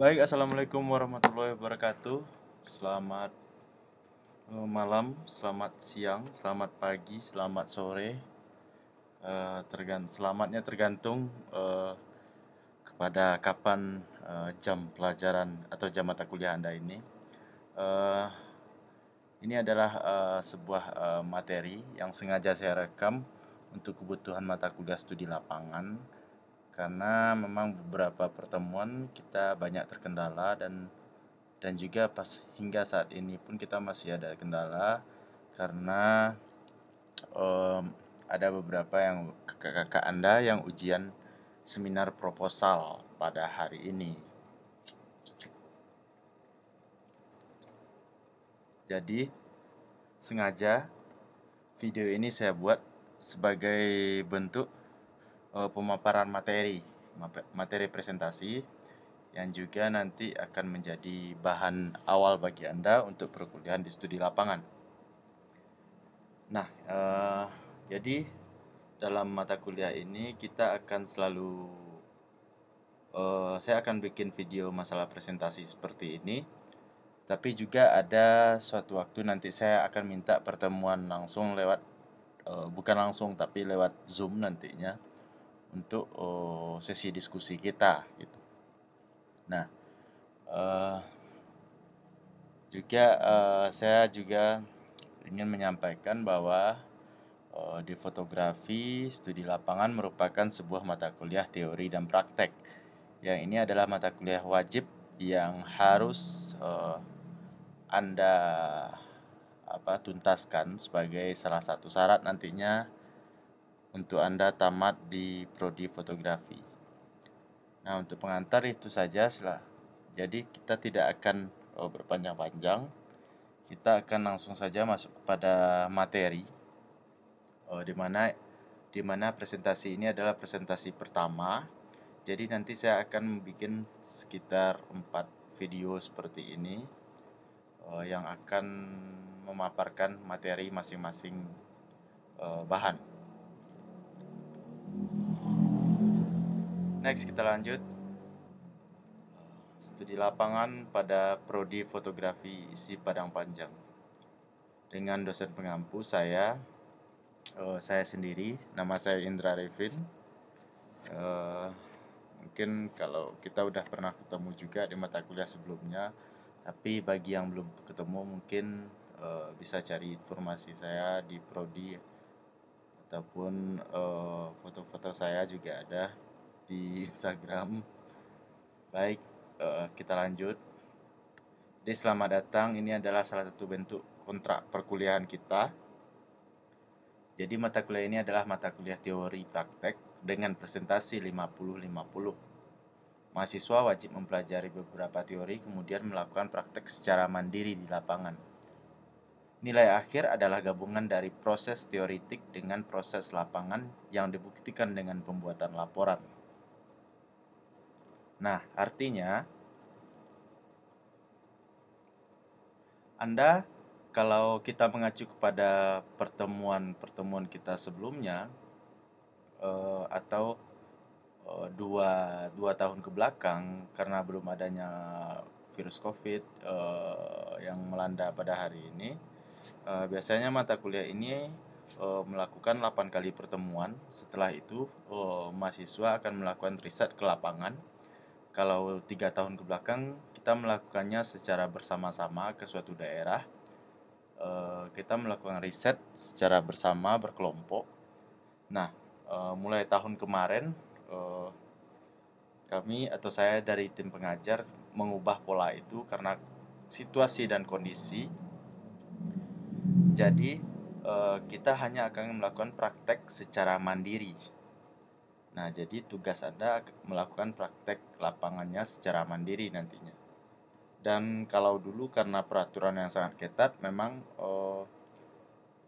Baik, assalamualaikum warahmatullahi wabarakatuh. Selamat eh, malam, selamat siang, selamat pagi, selamat sore. Uh, eh, tergant selamatnya tergantung uh, kepada kapan uh, jam pelajaran atau jam mata kuliah anda ini. Uh, ini adalah uh, sebuah uh, materi yang sengaja saya rekam untuk kebutuhan mata kuliah studi lapangan karena memang beberapa pertemuan kita banyak terkendala dan dan juga pas hingga saat ini pun kita masih ada kendala karena um, ada beberapa yang kakak-kakak Anda yang ujian seminar proposal pada hari ini. Jadi sengaja video ini saya buat sebagai bentuk uh, pemaparan materi, materi presentasi yang juga nanti akan menjadi bahan awal bagi Anda untuk perkuliahan di studi lapangan. Nah, uh, jadi dalam mata kuliah ini kita akan selalu uh, saya akan bikin video masalah presentasi seperti ini tapi juga ada suatu waktu nanti saya akan minta pertemuan langsung lewat uh, bukan langsung tapi lewat Zoom nantinya untuk uh, sesi diskusi kita gitu. Nah, uh, juga uh, saya juga ingin menyampaikan bahwa uh, di fotografi studi lapangan merupakan sebuah mata kuliah teori dan praktek. Yang ini adalah mata kuliah wajib yang harus uh, Anda apa tuntaskan sebagai salah satu syarat nantinya untuk Anda tamat di prodi fotografi. Nah, untuk pengantar itu saja setelah. Jadi kita tidak akan oh, berpanjang-panjang. Kita akan langsung saja masuk kepada materi. Oh, di mana di mana presentasi ini adalah presentasi pertama. Jadi nanti saya akan membuat sekitar 4 video seperti ini oh, yang akan memaparkan materi masing-masing oh, bahan. next kita lanjut studi lapangan pada prodi fotografi isi padang panjang dengan dosen pengampu saya uh, saya sendiri nama saya Indra Revin uh, eh, mungkin kalau kita udah pernah ketemu juga di mata kuliah sebelumnya tapi bagi yang belum ketemu mungkin uh, bisa cari informasi saya di prodi ataupun foto-foto uh, foto -foto saya juga ada di Instagram. Baik, uh, kita lanjut. Jadi selamat datang, ini adalah salah satu bentuk kontrak perkuliahan kita. Jadi mata kuliah ini adalah mata kuliah teori praktek dengan presentasi 50-50. Mahasiswa wajib mempelajari beberapa teori kemudian melakukan praktek secara mandiri di lapangan. Nilai akhir adalah gabungan dari proses teoritik dengan proses lapangan yang dibuktikan dengan pembuatan laporan. Nah, artinya Anda kalau kita mengacu kepada pertemuan-pertemuan kita sebelumnya eh, atau eh, dua, dua tahun ke belakang karena belum adanya virus COVID eh, yang melanda pada hari ini, biasanya mata kuliah ini melakukan 8 kali pertemuan. Setelah itu, mahasiswa akan melakukan riset ke lapangan kalau tiga tahun ke belakang kita melakukannya secara bersama-sama ke suatu daerah. E, kita melakukan riset secara bersama berkelompok. Nah, e, mulai tahun kemarin e, kami atau saya dari tim pengajar mengubah pola itu karena situasi dan kondisi. Jadi e, kita hanya akan melakukan praktek secara mandiri Nah, jadi tugas Anda melakukan praktek lapangannya secara mandiri nantinya. Dan kalau dulu karena peraturan yang sangat ketat, memang oh,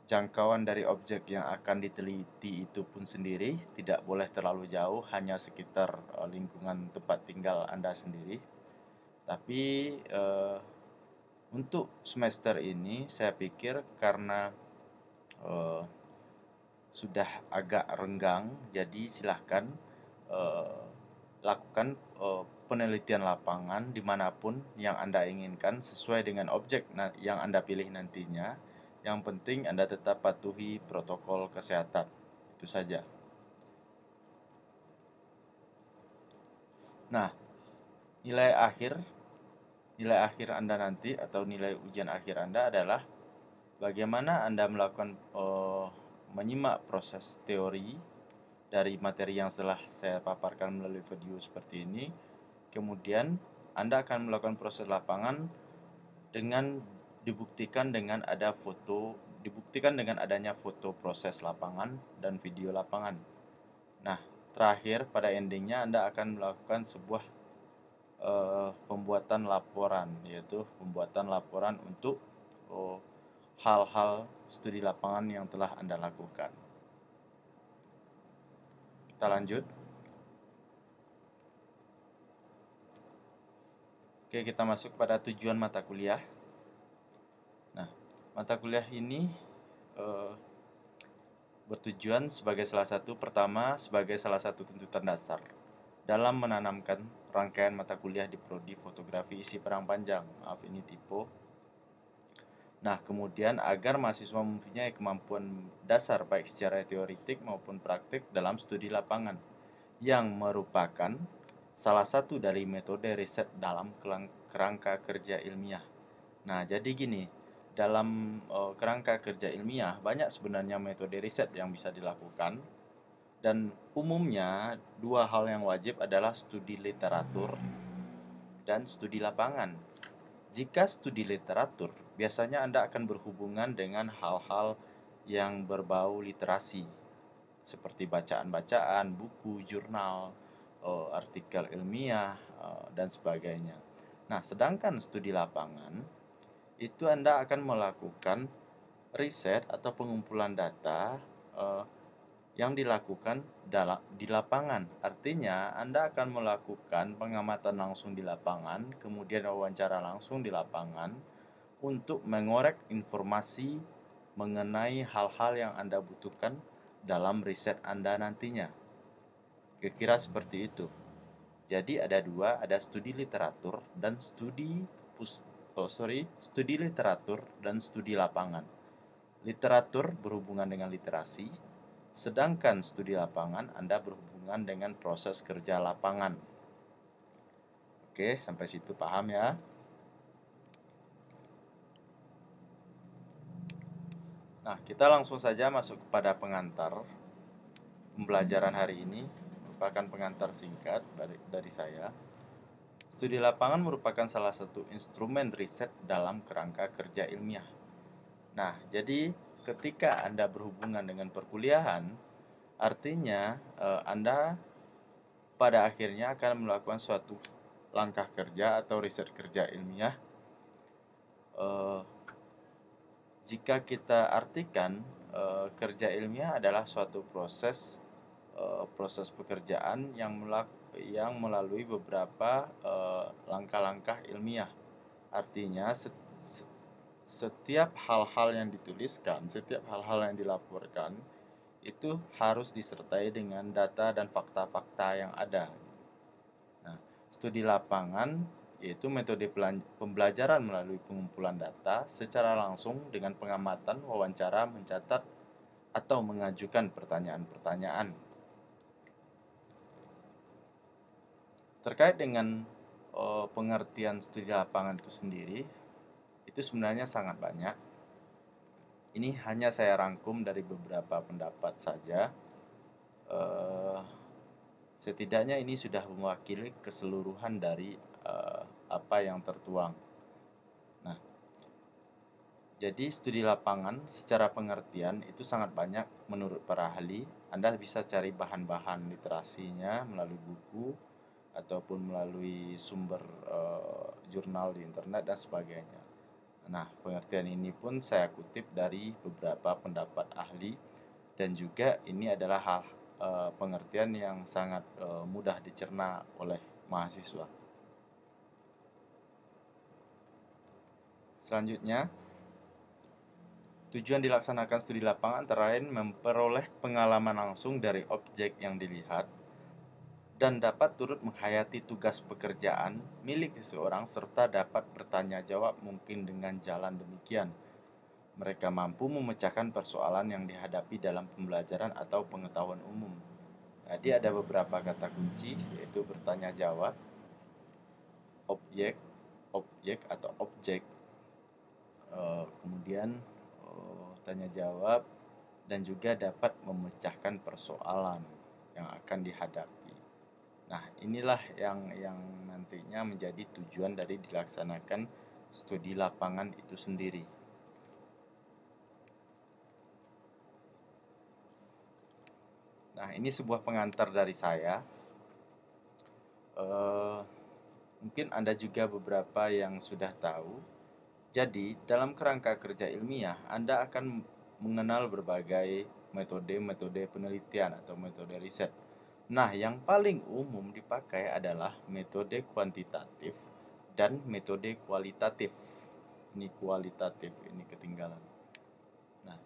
jangkauan dari objek yang akan diteliti itu pun sendiri tidak boleh terlalu jauh, hanya sekitar oh, lingkungan tempat tinggal Anda sendiri. Tapi eh, untuk semester ini, saya pikir karena eh, sudah agak renggang, jadi silahkan uh, lakukan uh, penelitian lapangan dimanapun yang Anda inginkan sesuai dengan objek yang Anda pilih nantinya. Yang penting Anda tetap patuhi protokol kesehatan. Itu saja. Nah, nilai akhir nilai akhir Anda nanti atau nilai ujian akhir Anda adalah bagaimana Anda melakukan uh, menyimak proses teori dari materi yang telah saya paparkan melalui video seperti ini. Kemudian Anda akan melakukan proses lapangan dengan dibuktikan dengan ada foto dibuktikan dengan adanya foto proses lapangan dan video lapangan. Nah, terakhir pada endingnya Anda akan melakukan sebuah uh, pembuatan laporan yaitu pembuatan laporan untuk uh, hal-hal studi lapangan yang telah Anda lakukan. Kita lanjut. Oke, kita masuk pada tujuan mata kuliah. Nah, mata kuliah ini eh, bertujuan sebagai salah satu pertama sebagai salah satu tuntutan dasar dalam menanamkan rangkaian mata kuliah di prodi fotografi isi perang panjang. Maaf ini tipe Nah, kemudian agar mahasiswa mempunyai kemampuan dasar baik secara teoritik maupun praktik dalam studi lapangan yang merupakan salah satu dari metode riset dalam kerangka kerja ilmiah. Nah, jadi gini, dalam uh, kerangka kerja ilmiah banyak sebenarnya metode riset yang bisa dilakukan dan umumnya dua hal yang wajib adalah studi literatur dan studi lapangan. Jika studi literatur, biasanya Anda akan berhubungan dengan hal-hal yang berbau literasi, seperti bacaan-bacaan, buku, jurnal, eh, artikel ilmiah, eh, dan sebagainya. Nah, sedangkan studi lapangan, itu Anda akan melakukan riset atau pengumpulan data eh, yang dilakukan di lapangan. Artinya, Anda akan melakukan pengamatan langsung di lapangan, kemudian wawancara langsung di lapangan untuk mengorek informasi mengenai hal-hal yang Anda butuhkan dalam riset Anda nantinya. Kira-kira seperti itu. Jadi ada dua, ada studi literatur dan studi pus oh sorry, studi literatur dan studi lapangan. Literatur berhubungan dengan literasi, Sedangkan studi lapangan Anda berhubungan dengan proses kerja lapangan. Oke, sampai situ paham ya? Nah, kita langsung saja masuk kepada pengantar pembelajaran hari ini merupakan pengantar singkat dari saya. Studi lapangan merupakan salah satu instrumen riset dalam kerangka kerja ilmiah. Nah, jadi ketika Anda berhubungan dengan perkuliahan, artinya eh, Anda pada akhirnya akan melakukan suatu langkah kerja atau riset kerja ilmiah. Eh, jika kita artikan eh, kerja ilmiah adalah suatu proses eh, proses pekerjaan yang melaku, yang melalui beberapa eh, langkah-langkah eh, ilmiah. Artinya, setiap hal-hal yang dituliskan, setiap hal-hal yang dilaporkan itu harus disertai dengan data dan fakta-fakta yang ada. Nah, studi lapangan yaitu metode pembelajaran melalui pengumpulan data secara langsung dengan pengamatan, wawancara, mencatat, atau mengajukan pertanyaan-pertanyaan. Terkait dengan eh, pengertian studi lapangan itu sendiri, itu sebenarnya sangat banyak. Ini hanya saya rangkum dari beberapa pendapat saja. Uh, setidaknya ini sudah mewakili keseluruhan dari uh, apa yang tertuang. Nah, jadi studi lapangan secara pengertian itu sangat banyak menurut para ahli. Anda bisa cari bahan-bahan literasinya melalui buku ataupun melalui sumber uh, jurnal di internet dan sebagainya. Nah, pengertian ini pun saya kutip dari beberapa pendapat ahli dan juga ini adalah hal e, pengertian yang sangat e, mudah dicerna oleh mahasiswa. Selanjutnya, tujuan dilaksanakan studi lapangan antara lain memperoleh pengalaman langsung dari objek yang dilihat, dan dapat turut menghayati tugas pekerjaan milik seseorang serta dapat bertanya jawab mungkin dengan jalan demikian. Mereka mampu memecahkan persoalan yang dihadapi dalam pembelajaran atau pengetahuan umum. Jadi ada beberapa kata kunci yaitu bertanya jawab, objek, objek atau objek, eh, kemudian eh, tanya jawab dan juga dapat memecahkan persoalan yang akan dihadapi. Nah, inilah yang yang nantinya menjadi tujuan dari dilaksanakan studi lapangan itu sendiri. Nah, ini sebuah pengantar dari saya. Uh, mungkin Anda juga beberapa yang sudah tahu. Jadi, dalam kerangka kerja ilmiah, Anda akan mengenal berbagai metode-metode penelitian atau metode riset Nah, yang paling umum dipakai adalah metode kuantitatif dan metode kualitatif. Ini kualitatif, ini ketinggalan. Nah,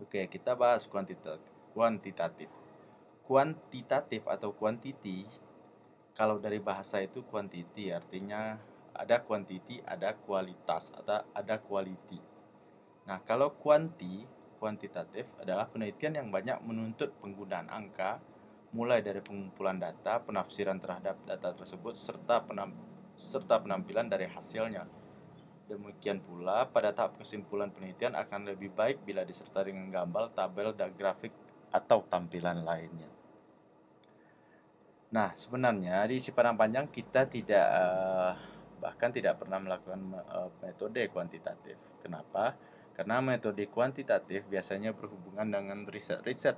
oke, okay, kita bahas kuantitatif. Kuantitatif. Kuantitatif atau kuantiti kalau dari bahasa itu kuantiti artinya ada quantity, ada kualitas, ada ada quality. Nah, kalau kuanti kuantitatif adalah penelitian yang banyak menuntut penggunaan angka mulai dari pengumpulan data, penafsiran terhadap data tersebut, serta, penam, serta penampilan dari hasilnya. Demikian pula, pada tahap kesimpulan penelitian akan lebih baik bila disertai dengan gambar, tabel, dan grafik atau tampilan lainnya. Nah, sebenarnya di isi pandang panjang kita tidak uh, bahkan tidak pernah melakukan uh, metode kuantitatif. Kenapa? Karena metode kuantitatif biasanya berhubungan dengan riset-riset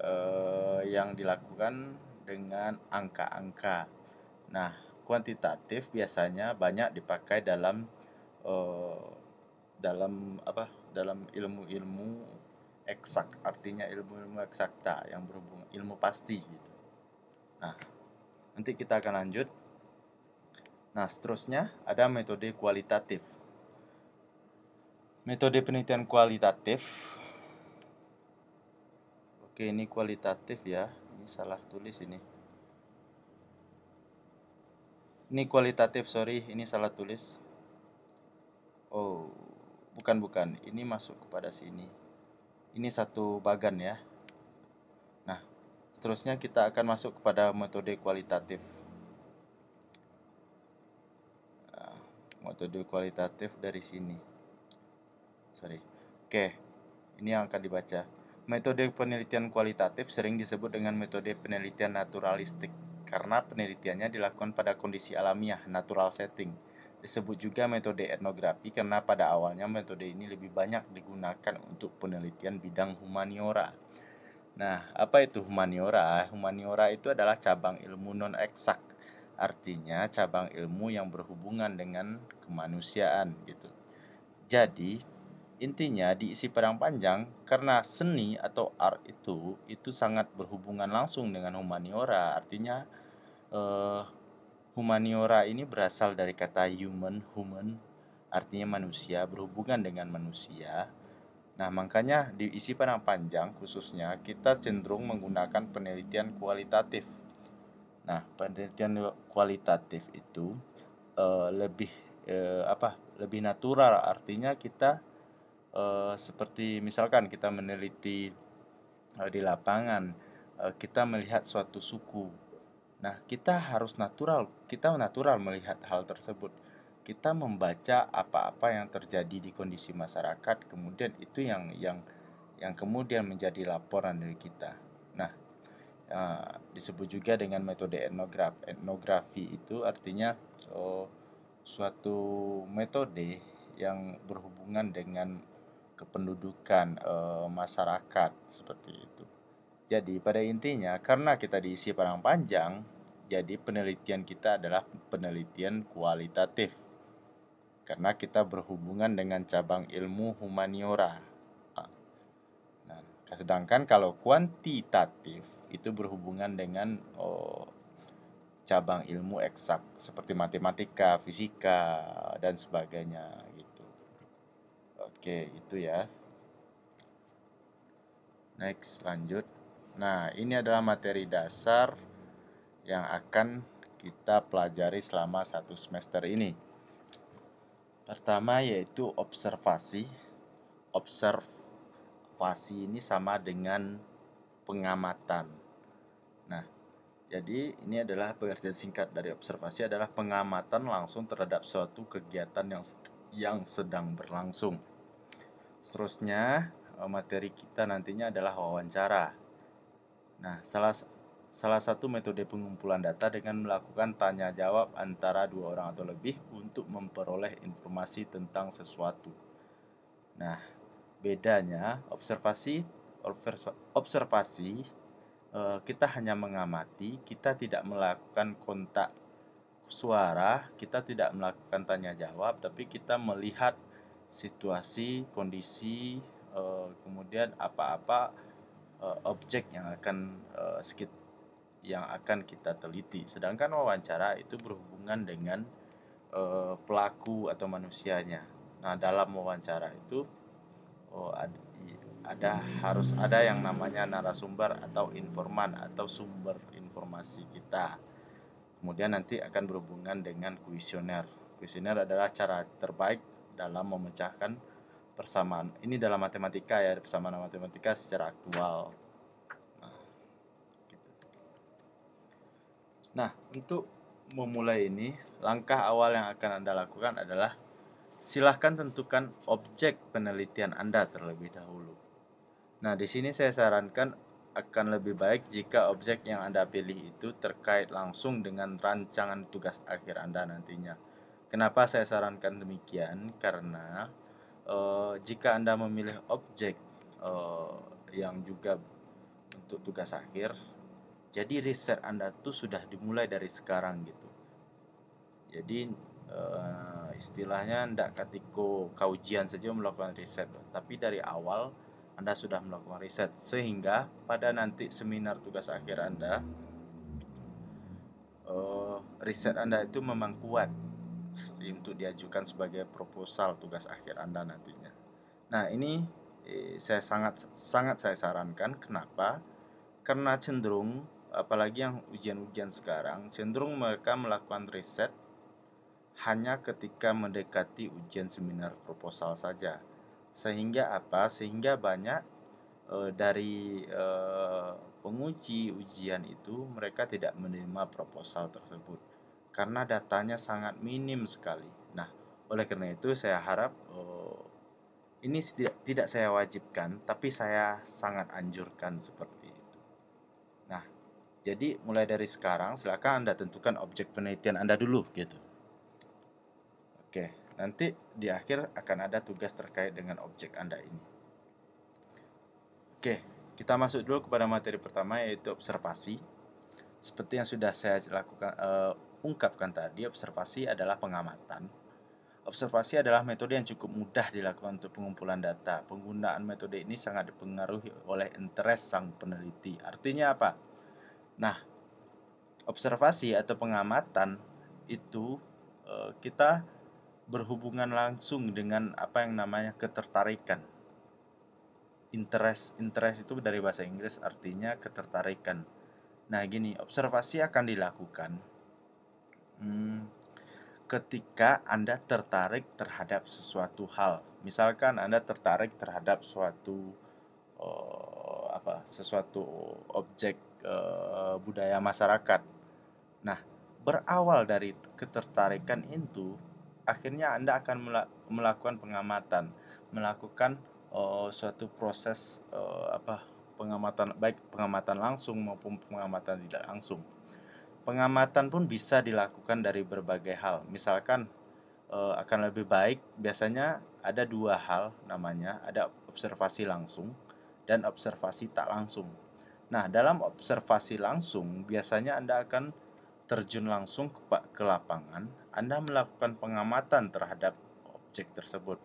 eh, yang dilakukan dengan angka-angka. Nah, kuantitatif biasanya banyak dipakai dalam eh, dalam apa? Dalam ilmu-ilmu eksak, artinya ilmu-ilmu eksakta yang berhubung ilmu pasti gitu. Nah, nanti kita akan lanjut. Nah, seterusnya ada metode kualitatif. Metode penelitian kualitatif Oke, ini kualitatif ya. Ini salah tulis ini. Ini kualitatif, sorry. Ini salah tulis. Oh, bukan-bukan. Ini masuk kepada sini. Ini satu bagan ya. Nah, seterusnya kita akan masuk kepada metode kualitatif. Ah, metode kualitatif dari sini. Sorry. Oke, ini yang akan dibaca Metode penelitian kualitatif sering disebut dengan metode penelitian naturalistik karena penelitiannya dilakukan pada kondisi alamiah (natural setting). Disebut juga metode etnografi karena pada awalnya metode ini lebih banyak digunakan untuk penelitian bidang humaniora. Nah, apa itu humaniora? Humaniora itu adalah cabang ilmu non eksak, artinya cabang ilmu yang berhubungan dengan kemanusiaan gitu. Jadi, Intinya diisi perang panjang karena seni atau art itu itu sangat berhubungan langsung dengan humaniora. Artinya uh, humaniora ini berasal dari kata human, human artinya manusia berhubungan dengan manusia. Nah, makanya diisi perang panjang khususnya kita cenderung menggunakan penelitian kualitatif. Nah, penelitian kualitatif itu uh, lebih uh, apa? lebih natural artinya kita Eh, seperti misalkan kita meneliti uh, di lapangan uh, kita melihat suatu suku nah kita harus natural kita natural melihat hal tersebut kita membaca apa-apa yang terjadi di kondisi masyarakat kemudian itu yang yang yang kemudian menjadi laporan dari kita nah Uh, disebut juga dengan metode etnograf. Etnografi itu artinya oh, suatu metode yang berhubungan dengan kependudukan e, masyarakat seperti itu. Jadi pada intinya karena kita diisi padang panjang, jadi penelitian kita adalah penelitian kualitatif. Karena kita berhubungan dengan cabang ilmu humaniora. Ah. Nah, sedangkan kalau kuantitatif itu berhubungan dengan oh, cabang ilmu eksak seperti matematika, fisika dan sebagainya Oke, itu ya. Next, lanjut. Nah, ini adalah materi dasar yang akan kita pelajari selama satu semester ini. Pertama yaitu observasi. Observasi ini sama dengan pengamatan. Nah, jadi ini adalah pengertian singkat dari observasi adalah pengamatan langsung terhadap suatu kegiatan yang yang sedang berlangsung. Seterusnya, eh, materi kita nantinya adalah wawancara. Nah, salah salah satu metode pengumpulan data dengan melakukan tanya jawab antara dua orang atau lebih untuk memperoleh informasi tentang sesuatu. Nah, bedanya observasi observasi eh, kita hanya mengamati, kita tidak melakukan kontak suara, kita tidak melakukan tanya jawab, tapi kita melihat situasi, kondisi, uh, kemudian apa-apa uh, objek yang akan uh, skit yang akan kita teliti. Sedangkan wawancara itu berhubungan dengan uh, pelaku atau manusianya. Nah, dalam wawancara itu oh, ada, ada harus ada yang namanya narasumber atau informan atau sumber informasi kita. Kemudian nanti akan berhubungan dengan kuesioner. Kuesioner adalah cara terbaik dalam memecahkan persamaan. Ini dalam matematika ya, persamaan matematika secara aktual. Nah, gitu. nah, untuk memulai ini, langkah awal yang akan Anda lakukan adalah silahkan tentukan objek penelitian Anda terlebih dahulu. Nah, di sini saya sarankan akan lebih baik jika objek yang Anda pilih itu terkait langsung dengan rancangan tugas akhir Anda nantinya. Kenapa saya sarankan demikian? Karena uh, jika Anda memilih objek uh, yang juga untuk tugas akhir, jadi riset Anda tuh sudah dimulai dari sekarang gitu. Jadi uh, istilahnya tidak katiko kaujian saja melakukan riset, tapi dari awal Anda sudah melakukan riset sehingga pada nanti seminar tugas akhir Anda uh, riset Anda itu memang kuat untuk diajukan sebagai proposal tugas akhir Anda nantinya. Nah, ini eh, saya sangat sangat saya sarankan kenapa? Karena cenderung apalagi yang ujian-ujian sekarang cenderung mereka melakukan riset hanya ketika mendekati ujian seminar proposal saja. Sehingga apa? Sehingga banyak e, dari e, penguji ujian itu mereka tidak menerima proposal tersebut karena datanya sangat minim sekali. Nah, oleh karena itu saya harap oh, ini tidak saya wajibkan, tapi saya sangat anjurkan seperti itu. Nah, jadi mulai dari sekarang silakan Anda tentukan objek penelitian Anda dulu gitu. Oke, nanti di akhir akan ada tugas terkait dengan objek Anda ini. Oke, kita masuk dulu kepada materi pertama yaitu observasi. Seperti yang sudah saya lakukan eh, ungkapkan tadi, observasi adalah pengamatan. Observasi adalah metode yang cukup mudah dilakukan untuk pengumpulan data. Penggunaan metode ini sangat dipengaruhi oleh interest sang peneliti. Artinya apa? Nah, observasi atau pengamatan itu eh, kita berhubungan langsung dengan apa yang namanya ketertarikan. Interest, interest itu dari bahasa Inggris artinya ketertarikan. Nah, gini, observasi akan dilakukan Hmm, ketika Anda tertarik terhadap sesuatu hal, misalkan Anda tertarik terhadap suatu uh, apa sesuatu objek uh, budaya masyarakat. Nah, berawal dari ketertarikan itu, akhirnya Anda akan melakukan pengamatan, melakukan uh, suatu proses uh, apa pengamatan baik pengamatan langsung maupun pengamatan tidak langsung. Pengamatan pun bisa dilakukan dari berbagai hal. Misalkan uh, akan lebih baik biasanya ada dua hal namanya, ada observasi langsung dan observasi tak langsung. Nah, dalam observasi langsung biasanya Anda akan terjun langsung ke, ke lapangan, Anda melakukan pengamatan terhadap objek tersebut.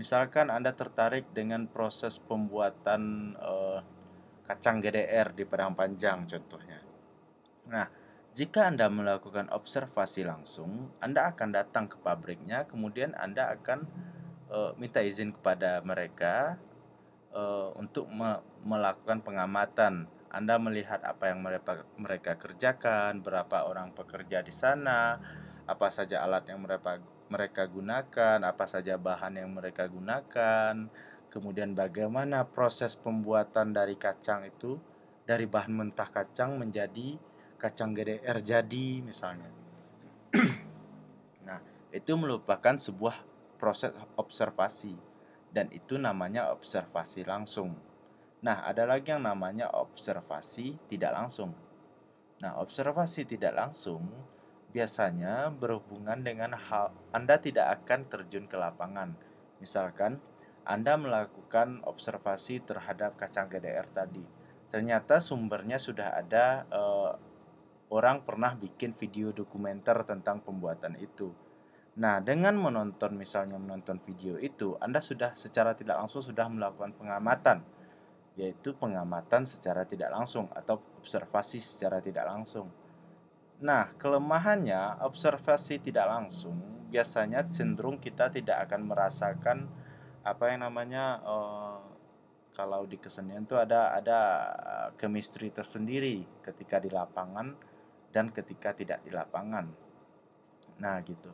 Misalkan Anda tertarik dengan proses pembuatan uh, kacang GDR di Padang Panjang contohnya. Nah, jika Anda melakukan observasi langsung, Anda akan datang ke pabriknya, kemudian Anda akan e, minta izin kepada mereka e, untuk me melakukan pengamatan. Anda melihat apa yang mereka, mereka kerjakan, berapa orang pekerja di sana, apa saja alat yang mereka mereka gunakan, apa saja bahan yang mereka gunakan, kemudian bagaimana proses pembuatan dari kacang itu dari bahan mentah kacang menjadi kacang GDR jadi misalnya. nah, itu merupakan sebuah proses observasi dan itu namanya observasi langsung. Nah, ada lagi yang namanya observasi tidak langsung. Nah, observasi tidak langsung biasanya berhubungan dengan hal Anda tidak akan terjun ke lapangan. Misalkan Anda melakukan observasi terhadap kacang GDR tadi. Ternyata sumbernya sudah ada eh, orang pernah bikin video dokumenter tentang pembuatan itu. Nah, dengan menonton misalnya menonton video itu, Anda sudah secara tidak langsung sudah melakukan pengamatan, yaitu pengamatan secara tidak langsung atau observasi secara tidak langsung. Nah, kelemahannya observasi tidak langsung biasanya cenderung kita tidak akan merasakan apa yang namanya uh, kalau di kesenian itu ada ada eh, chemistry tersendiri ketika di lapangan dan ketika tidak di lapangan. Nah, gitu.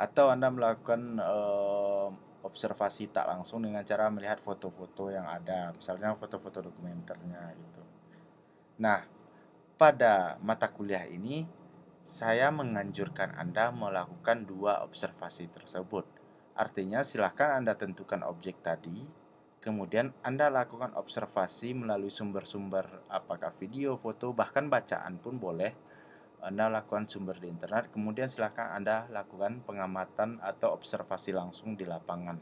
Atau Anda melakukan uh, observasi tak langsung dengan cara melihat foto-foto yang ada, misalnya foto-foto dokumenternya gitu. Nah, pada mata kuliah ini saya menganjurkan Anda melakukan dua observasi tersebut. Artinya, silahkan Anda tentukan objek tadi, kemudian Anda lakukan observasi melalui sumber-sumber, apakah video, foto, bahkan bacaan pun boleh anda lakukan sumber di internet, kemudian silakan Anda lakukan pengamatan atau observasi langsung di lapangan.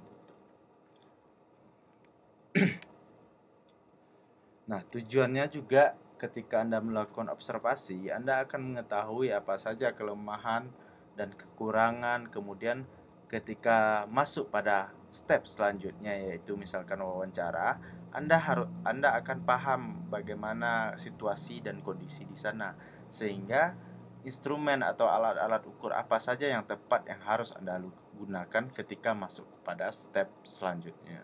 nah, tujuannya juga ketika Anda melakukan observasi, Anda akan mengetahui apa saja kelemahan dan kekurangan, kemudian ketika masuk pada step selanjutnya yaitu misalkan wawancara, Anda harus Anda akan paham bagaimana situasi dan kondisi di sana sehingga instrumen atau alat-alat ukur apa saja yang tepat yang harus Anda gunakan ketika masuk pada step selanjutnya.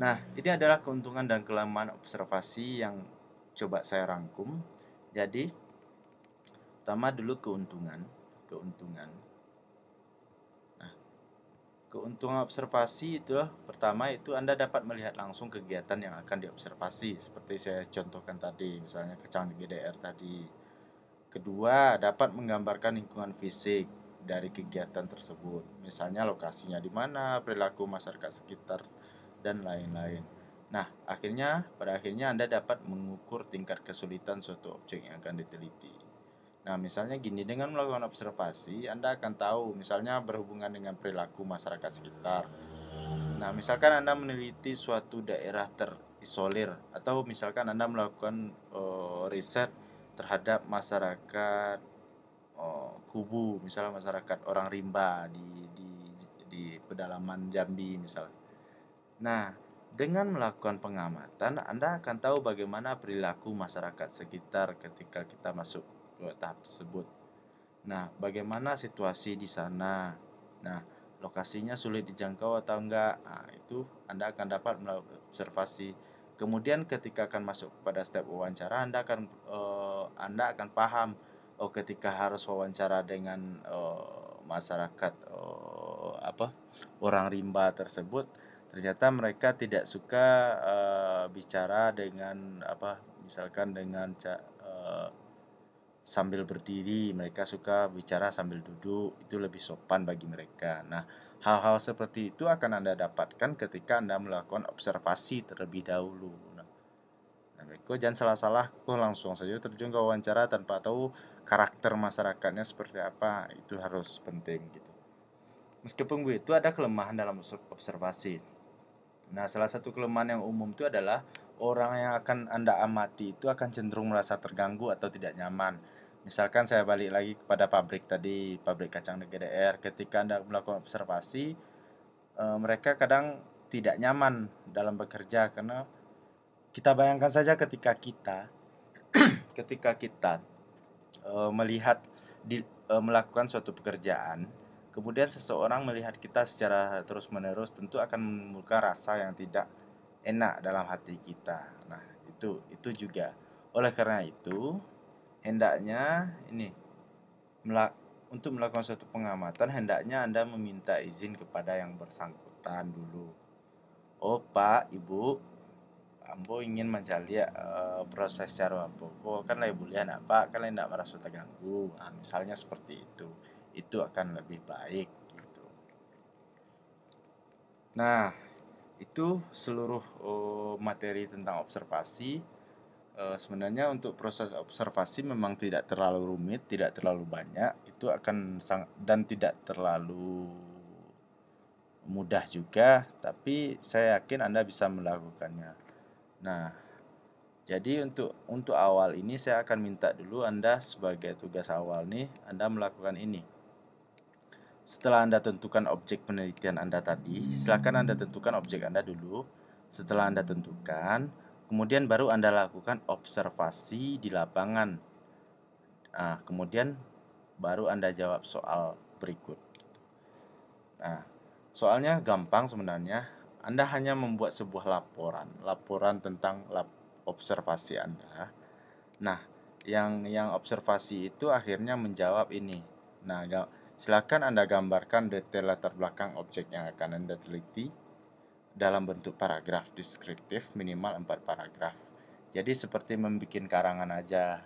Nah, ini adalah keuntungan dan kelemahan observasi yang coba saya rangkum. Jadi, pertama dulu keuntungan, keuntungan Keuntungan observasi itu pertama itu Anda dapat melihat langsung kegiatan yang akan diobservasi seperti saya contohkan tadi misalnya kacang di GDR tadi. Kedua, dapat menggambarkan lingkungan fisik dari kegiatan tersebut. Misalnya lokasinya di mana, perilaku masyarakat sekitar dan lain-lain. Nah, akhirnya pada akhirnya Anda dapat mengukur tingkat kesulitan suatu objek yang akan diteliti. Nah, misalnya gini, dengan melakukan observasi, Anda akan tahu, misalnya berhubungan dengan perilaku masyarakat sekitar. Nah, misalkan Anda meneliti suatu daerah terisolir, atau misalkan Anda melakukan uh, riset terhadap masyarakat uh, kubu, misalnya masyarakat orang rimba di, di, di pedalaman Jambi, misalnya. Nah, dengan melakukan pengamatan, Anda akan tahu bagaimana perilaku masyarakat sekitar ketika kita masuk ke tahap tersebut. Nah, bagaimana situasi di sana? Nah, lokasinya sulit dijangkau atau enggak? Nah, itu Anda akan dapat melakukan observasi. Kemudian ketika akan masuk pada step wawancara, Anda akan uh, Anda akan paham oh ketika harus wawancara dengan uh, masyarakat uh, apa? orang rimba tersebut ternyata mereka tidak suka uh, bicara dengan apa misalkan dengan uh, sambil berdiri, mereka suka bicara sambil duduk, itu lebih sopan bagi mereka. Nah, hal-hal seperti itu akan Anda dapatkan ketika Anda melakukan observasi terlebih dahulu. Nah, nah Kau jangan salah-salah, kau langsung saja terjun ke wawancara tanpa tahu karakter masyarakatnya seperti apa. Itu harus penting gitu. Meskipun itu ada kelemahan dalam observasi. Nah, salah satu kelemahan yang umum itu adalah orang yang akan Anda amati itu akan cenderung merasa terganggu atau tidak nyaman Misalkan saya balik lagi kepada pabrik tadi, pabrik kacang DGDR, ketika Anda melakukan observasi, e, mereka kadang tidak nyaman dalam bekerja karena kita bayangkan saja ketika kita ketika kita e, melihat di, e, melakukan suatu pekerjaan, kemudian seseorang melihat kita secara terus-menerus tentu akan membuka rasa yang tidak enak dalam hati kita. Nah, itu itu juga. Oleh karena itu, hendaknya ini melak untuk melakukan suatu pengamatan hendaknya Anda meminta izin kepada yang bersangkutan dulu. Oh Pak, Ibu, Ambo ingin mencari uh, proses cara apa? Oh, kan lain boleh apa, Pak, kan lain tidak merasa terganggu. Nah, misalnya seperti itu, itu akan lebih baik. Gitu. Nah, itu seluruh uh, materi tentang observasi Eh, sebenarnya untuk proses observasi memang tidak terlalu rumit, tidak terlalu banyak, itu akan sangat dan tidak terlalu mudah juga, tapi saya yakin Anda bisa melakukannya. Nah, jadi untuk untuk awal ini saya akan minta dulu Anda sebagai tugas awal nih, Anda melakukan ini. Setelah Anda tentukan objek penelitian Anda tadi, silakan Anda tentukan objek Anda dulu. Setelah Anda tentukan, Kemudian baru Anda lakukan observasi di lapangan. Nah, kemudian baru Anda jawab soal berikut. Nah, soalnya gampang sebenarnya. Anda hanya membuat sebuah laporan, laporan tentang lap observasi Anda. Nah, yang yang observasi itu akhirnya menjawab ini. Nah, silakan Anda gambarkan detail latar belakang objek yang akan Anda teliti dalam bentuk paragraf deskriptif minimal 4 paragraf. Jadi seperti membuat karangan aja,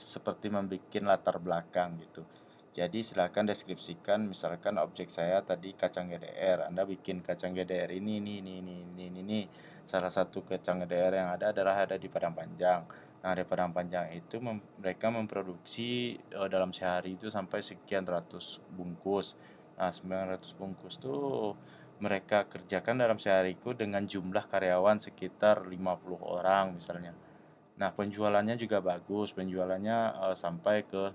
seperti membuat latar belakang gitu. Jadi silahkan deskripsikan misalkan objek saya tadi kacang GDR. Anda bikin kacang GDR ini, ini, ini, ini, ini, ini, ini. Salah satu kacang GDR yang ada adalah ada di Padang Panjang. Nah di Padang Panjang itu mem mereka memproduksi uh, dalam sehari itu sampai sekian ratus bungkus. Nah 900 bungkus tuh mereka kerjakan dalam sehariku dengan jumlah karyawan sekitar 50 orang misalnya. Nah, penjualannya juga bagus, penjualannya uh, sampai ke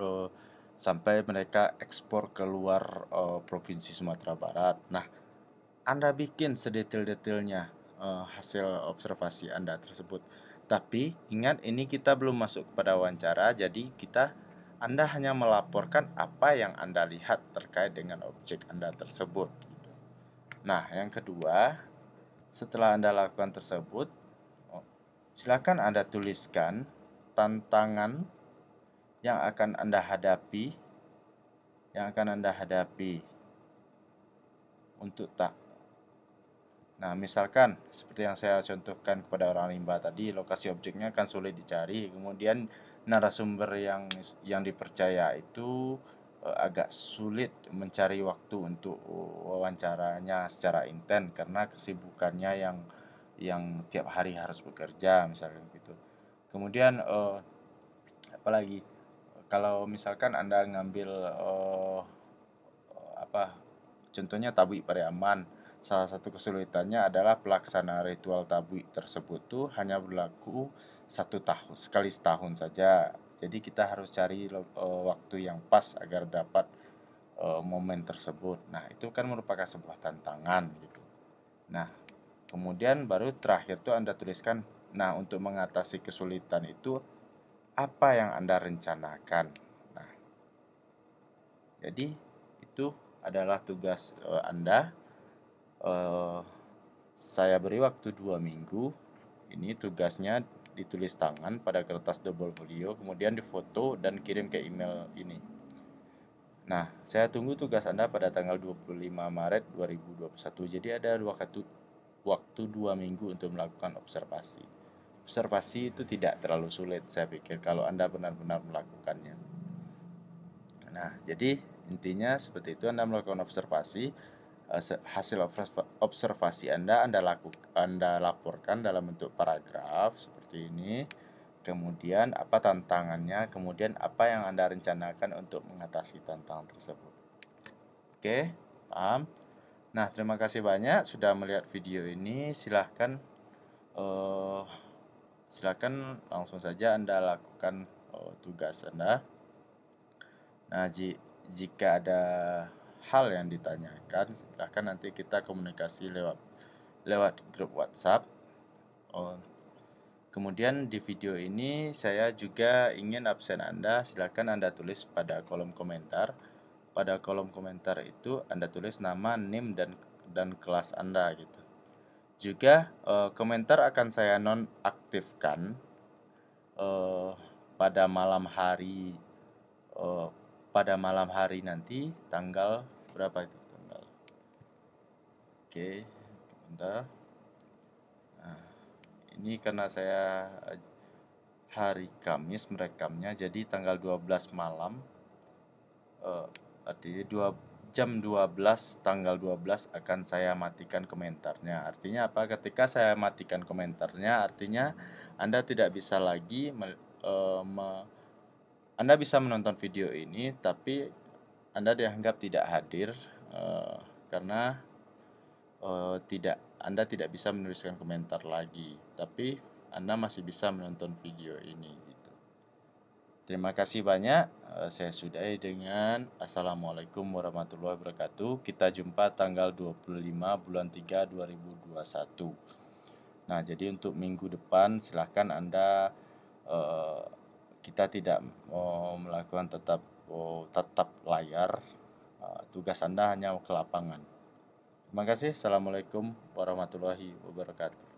uh, sampai mereka ekspor keluar uh, eh, provinsi Sumatera Barat. Nah, Anda bikin sedetail-detailnya uh, hasil observasi Anda tersebut. Tapi ingat ini kita belum masuk kepada wawancara, jadi kita Anda hanya melaporkan apa yang Anda lihat terkait dengan objek Anda tersebut. Nah, yang kedua, setelah Anda lakukan tersebut, oh, silakan Anda tuliskan tantangan yang akan Anda hadapi yang akan Anda hadapi untuk tak Nah, misalkan seperti yang saya contohkan kepada orang limbah tadi, lokasi objeknya akan sulit dicari. Kemudian narasumber yang yang dipercaya itu Eh, agak sulit mencari waktu untuk uh, wawancaranya secara intens karena kesibukannya yang yang tiap hari harus bekerja misalnya gitu. Kemudian uh, apalagi kalau misalkan Anda ngambil uh, apa contohnya tabwi pariaman salah satu kesulitannya adalah pelaksana ritual tabuik tersebut tuh hanya berlaku satu tahun sekali setahun saja jadi kita harus cari uh, waktu yang pas agar dapat uh, momen tersebut. Nah, itu kan merupakan sebuah tantangan gitu. Nah, kemudian baru terakhir tuh Anda tuliskan, nah untuk mengatasi kesulitan itu apa yang Anda rencanakan. Nah, jadi itu adalah tugas uh, Anda. Uh, saya beri waktu dua minggu. Ini tugasnya ditulis tangan pada kertas double folio, kemudian difoto dan kirim ke email ini. Nah, saya tunggu tugas Anda pada tanggal 25 Maret 2021. Jadi ada waktu waktu dua minggu untuk melakukan observasi. Observasi itu tidak terlalu sulit saya pikir kalau Anda benar-benar melakukannya. Nah, jadi intinya seperti itu Anda melakukan observasi Eh, hasil observasi Anda Anda lakukan Anda laporkan dalam bentuk paragraf seperti ini. Kemudian apa tantangannya, kemudian apa yang Anda rencanakan untuk mengatasi tantangan tersebut. Oke, paham? Nah, terima kasih banyak sudah melihat video ini. Silahkan uh, silahkan langsung saja Anda lakukan uh, tugas Anda. Nah, jika ada hal yang ditanyakan, silahkan nanti kita komunikasi lewat lewat grup WhatsApp. Oh. Kemudian di video ini saya juga ingin absen Anda, silahkan Anda tulis pada kolom komentar. Pada kolom komentar itu Anda tulis nama, NIM dan dan kelas Anda gitu. Juga eh, komentar akan saya nonaktifkan eh, pada malam hari eh, pada malam hari nanti tanggal berapa itu tanggal oke bentar nah, ini karena saya eh, hari Kamis merekamnya jadi tanggal 12 malam uh, artinya dua, jam 12 tanggal 12 akan saya matikan komentarnya artinya apa ketika saya matikan komentarnya artinya Anda tidak bisa lagi eh, me, uh, me anda bisa menonton video ini, tapi Anda dianggap tidak hadir uh, karena uh, tidak Anda tidak bisa menuliskan komentar lagi, tapi Anda masih bisa menonton video ini. Gitu. Terima kasih banyak. Uh, saya sudahi dengan Assalamualaikum warahmatullahi wabarakatuh. Kita jumpa tanggal 25 bulan 3 2021. Nah, jadi untuk minggu depan silahkan Anda uh, kita tidak oh, melakukan tetap oh, tetap layar uh, tugas Anda hanya ke lapangan. Terima kasih. Assalamualaikum warahmatullahi wabarakatuh.